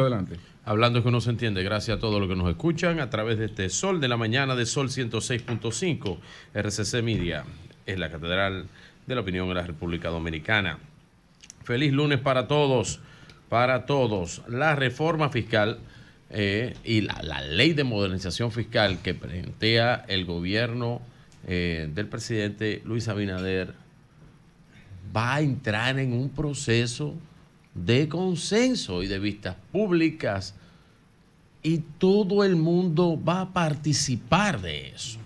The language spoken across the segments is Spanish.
adelante. Hablando es que no se entiende. Gracias a todos los que nos escuchan a través de este Sol de la Mañana de Sol 106.5. RCC Media En la Catedral de la Opinión de la República Dominicana. Feliz lunes para todos, para todos. La reforma fiscal eh, y la, ley de modernización fiscal que plantea el gobierno eh, del presidente Luis Abinader va a entrar en un proceso de consenso y de vistas públicas y todo el mundo va a participar de eso.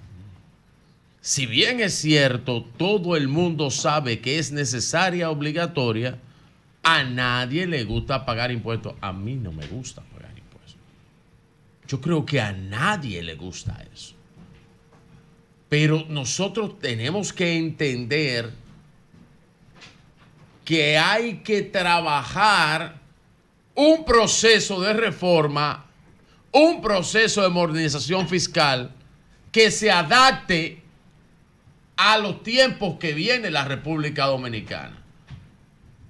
Si bien es cierto, todo el mundo sabe que es necesaria, obligatoria, a nadie le gusta pagar impuestos. A mí no me gusta pagar impuestos. Yo creo que a nadie le gusta eso. Pero nosotros tenemos que entender que hay que trabajar un proceso de reforma, un proceso de modernización fiscal que se adapte a los tiempos que viene la República Dominicana,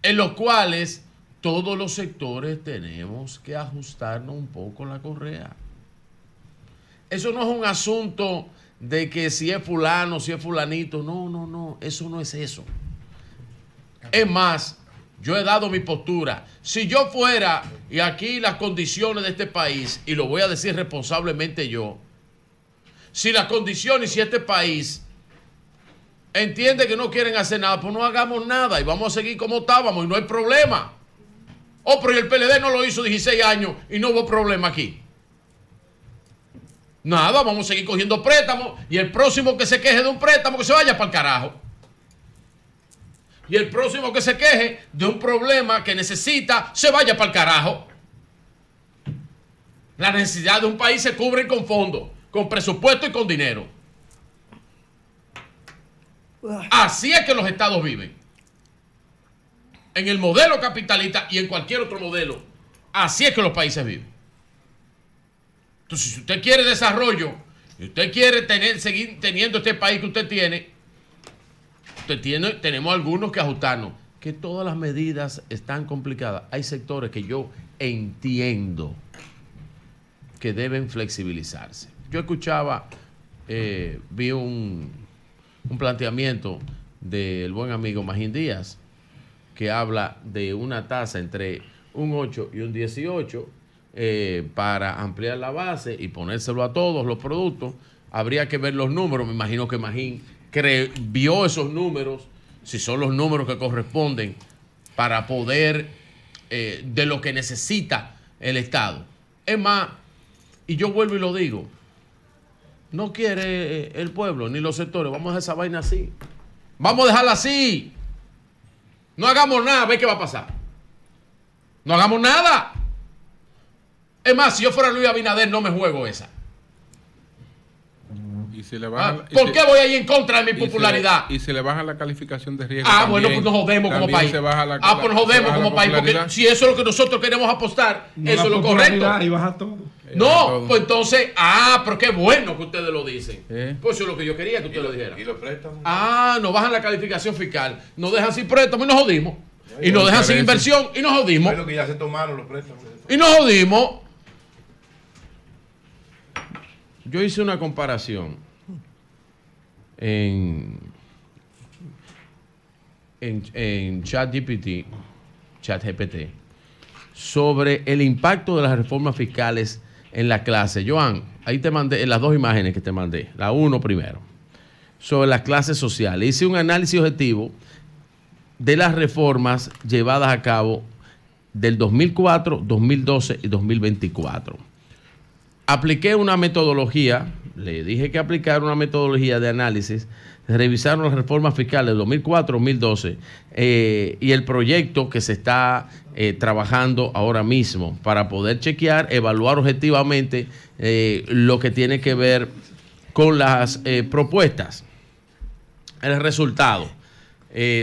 en los cuales todos los sectores tenemos que ajustarnos un poco la correa. Eso no es un asunto de que si es fulano, si es fulanito, no, no, no, eso no es eso. Es más, yo he dado mi postura. Si yo fuera, y aquí las condiciones de este país, y lo voy a decir responsablemente yo, si las condiciones y si este país entiende que no quieren hacer nada, pues no hagamos nada y vamos a seguir como estábamos y no hay problema. Oh, pero el PLD no lo hizo 16 años y no hubo problema aquí. Nada, vamos a seguir cogiendo préstamos y el próximo que se queje de un préstamo que se vaya para el carajo. Y el próximo que se queje de un problema que necesita, se vaya para el carajo. La necesidad de un país se cubre con fondos, con presupuesto y con dinero. Así es que los estados viven. En el modelo capitalista y en cualquier otro modelo. Así es que los países viven. Entonces, si usted quiere desarrollo, si usted quiere tener, seguir teniendo este país que usted tiene, te tiene, tenemos algunos que ajustarnos. Que todas las medidas están complicadas. Hay sectores que yo entiendo que deben flexibilizarse. Yo escuchaba, eh, vi un, planteamiento del buen amigo Magín Díaz, que habla de una tasa entre un 8 y un 18 eh, para ampliar la base y ponérselo a todos los productos. Habría que ver los números, me imagino que Magín que vio esos números, si son los números que corresponden, para poder eh, de lo que necesita el Estado. Es más, y yo vuelvo y lo digo, no quiere eh, el pueblo ni los sectores, vamos a dejar esa vaina así. Vamos a dejarla así. No hagamos nada, ve qué va a pasar. No hagamos nada. Es más, si yo fuera Luis Abinader, no me juego esa. Ah, ¿Por qué voy ahí en contra de mi popularidad? Y se, le, baja la calificación de riesgo. Ah, bueno, pues nos jodemos como país. ah, pues nos jodemos como país, porque si eso es lo que nosotros queremos apostar, eso es lo correcto. Y baja todo. No, pues entonces, ah, pero qué bueno que ustedes lo dicen. ¿Eh? Pues eso es lo que yo quería que ustedes lo, dijeran. Y los préstamos. Ah, nos bajan la calificación fiscal, nos dejan sin préstamos y nos jodimos. y nos dejan sin inversión y nos jodimos. Es lo que ya se tomaron los préstamos. Y nos jodimos. Yo hice una comparación en, en, en ChatGPT, sobre el impacto de las reformas fiscales en la clase. Joan, ahí te mandé en las dos imágenes que te mandé, la uno primero, sobre las clases sociales. Hice un análisis objetivo de las reformas llevadas a cabo del 2004, 2012 y 2024. Apliqué una metodología le dije que aplicar una metodología de análisis, revisaron las reformas fiscales del 2004-2012 eh, y el proyecto que se está eh, trabajando ahora mismo para poder chequear, evaluar objetivamente eh, lo que tiene que ver con las propuestas. El resultado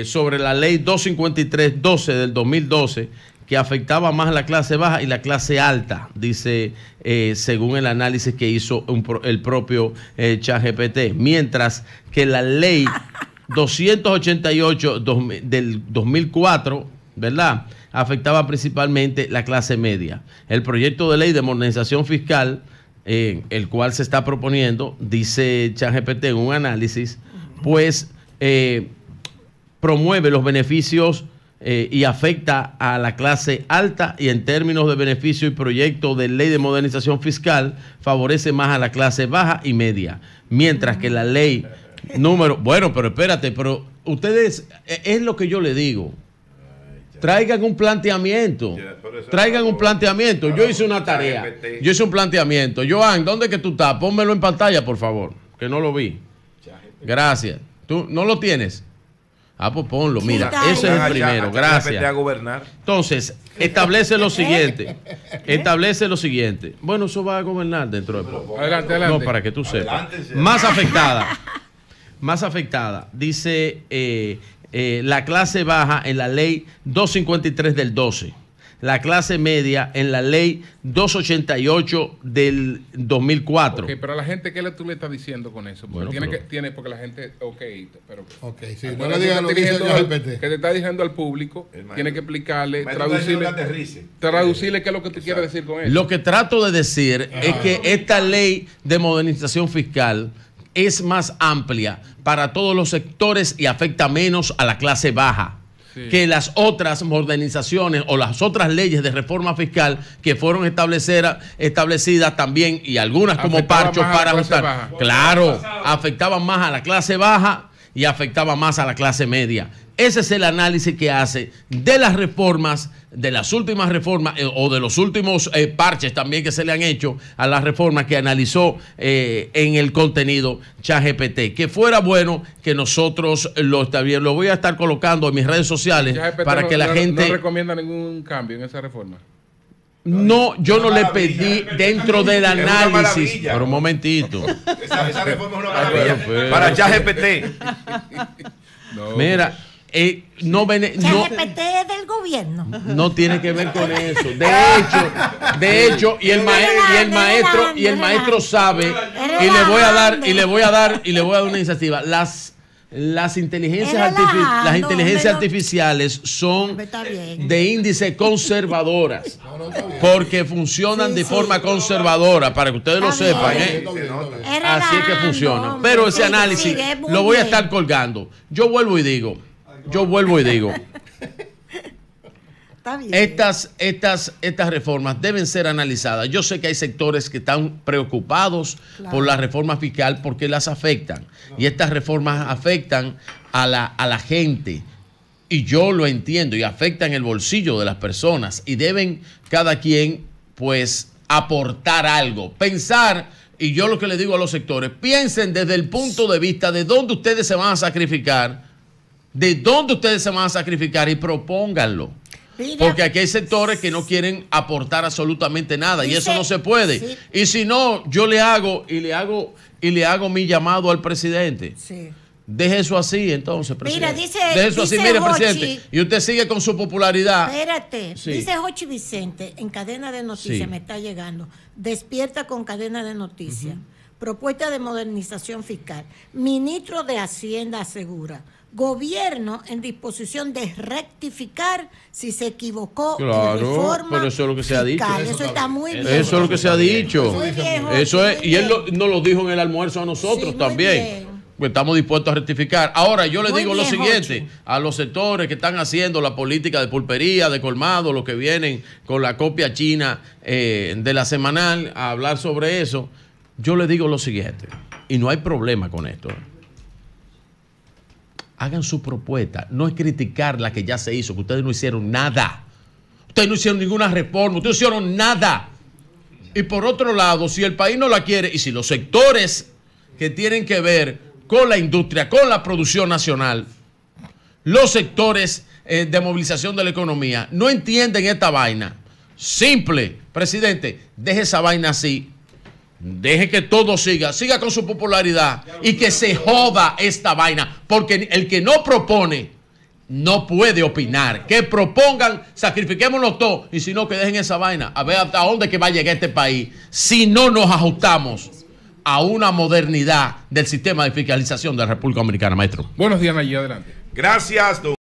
sobre la ley 253-12 del 2012 afectaba más a la clase baja y la clase alta, dice eh, según el análisis que hizo el propio eh, ChatGPT, mientras que la ley 288 del 2004, ¿verdad? Afectaba principalmente la clase media. El proyecto de ley de modernización fiscal, en eh, el cual se está proponiendo, dice ChatGPT en un análisis, pues eh, promueve los beneficios eh, y afecta a la clase alta y en términos de beneficio y proyecto de ley de modernización fiscal favorece más a la clase baja y media. Mientras que la ley número... Bueno, pero espérate, pero ustedes, eh, es lo que yo le digo. Traigan un planteamiento. Traigan un planteamiento. Yo hice una tarea. Yo hice un planteamiento. Joan, ¿dónde que tú estás? Pónmelo en pantalla, por favor, que no lo vi. Gracias. ¿Tú no lo tienes? Ah, pues ponlo, mira, ese es el primero, gracias. Entonces, establece lo siguiente, ¿Eh? establece lo siguiente. Bueno, eso va a gobernar dentro de poco. No, para que tú sepas. Más afectada, más afectada, dice eh, eh, la clase baja en la ley 253 del 12 la clase media en la ley 288 del 2004. Okay, pero a la gente, ¿qué le, tú le estás diciendo con eso? Porque, tiene porque la gente, ok, pero... Ok, sí, lo que te está diciendo al público, tiene que explicarle, traducirle, traducirle qué es lo que tú quieres decir con eso. Lo que trato de decir ah. es que esta ley de modernización fiscal es más amplia para todos los sectores y afecta menos a la clase baja que las otras modernizaciones o las otras leyes de reforma fiscal que fueron establecidas también y algunas como parchos para ajustar. Claro, afectaban más a la clase baja y afectaba más a la clase media. Ese es el análisis que hace de las reformas, de las últimas reformas eh, o de los últimos eh, parches también que se le han hecho a las reformas que analizó eh, en el contenido ChatGPT. Que fuera bueno que nosotros lo también Lo voy a estar colocando en mis redes sociales para que la gente. No recomienda ningún cambio en esa reforma. No, yo no le pedí dentro del análisis. para un momentito. Para ChatGPT. No. Mira, eh, no, del gobierno. No tiene que ver con eso. De hecho, de hecho, y el, maestro y el maestro y el maestro sabe y le voy a dar y le voy a dar y le voy a dar una iniciativa. Las las inteligencias, artificiales, las inteligencias artificiales son de índice conservadoras porque funcionan de forma conservadora para que ustedes lo sepan ¿eh? así que funciona pero ese análisis lo voy a estar colgando yo vuelvo y digo yo vuelvo y digo. Estas, estas, estas reformas deben ser analizadas. Yo sé que hay sectores que están preocupados por la reforma fiscal porque las afectan. Y estas reformas afectan a la, gente. Y yo lo entiendo y afectan el bolsillo de las personas. Y deben cada quien, pues, aportar algo. Pensar, y yo lo que le digo a los sectores, piensen desde el punto de vista de dónde ustedes se van a sacrificar de dónde ustedes se van a sacrificar y propónganlo. Porque aquí hay sectores que no quieren aportar absolutamente nada y eso no se puede. Y si no, yo le hago y le hago y le hago mi llamado al presidente. Deje eso así, entonces, presidente. Mira, dice, así, presidente. Y usted sigue con su popularidad. Espérate. Dice Jochi Vicente, en cadena de noticias me está llegando. Despierta con cadena de noticias. Propuesta de modernización fiscal. Ministro de Hacienda asegura gobierno en disposición de rectificar si se equivocó claro, reforma pero eso es lo que se ha dicho eso, está muy bien eso es lo que se ha dicho eso es y él no nos lo dijo en el almuerzo a nosotros también pues estamos dispuestos a rectificar. Ahora, yo le digo lo siguiente a los sectores que están haciendo la política de pulpería, de colmado, los que vienen con la copia china eh, de la semanal a hablar sobre eso, yo le digo lo siguiente, y no hay problema con esto hagan su propuesta. No es criticar la que ya se hizo, que ustedes no hicieron nada. Ustedes no hicieron ninguna reforma, ustedes no hicieron nada. Y por otro lado, si el país no la quiere y si los sectores que tienen que ver con la industria, con la producción nacional, los sectores eh, de movilización de la economía no entienden esta vaina. Simple, presidente, deje esa vaina así Deje que todo siga, siga con su popularidad y que se joda esta vaina, porque el que no propone no puede opinar. Que propongan, sacrifiquémonos todos y si no, que dejen esa vaina. A ver hasta dónde que va a llegar este país si no nos ajustamos a una modernidad del sistema de fiscalización de la República Dominicana, maestro. Buenos días, allí adelante. Gracias, doctor.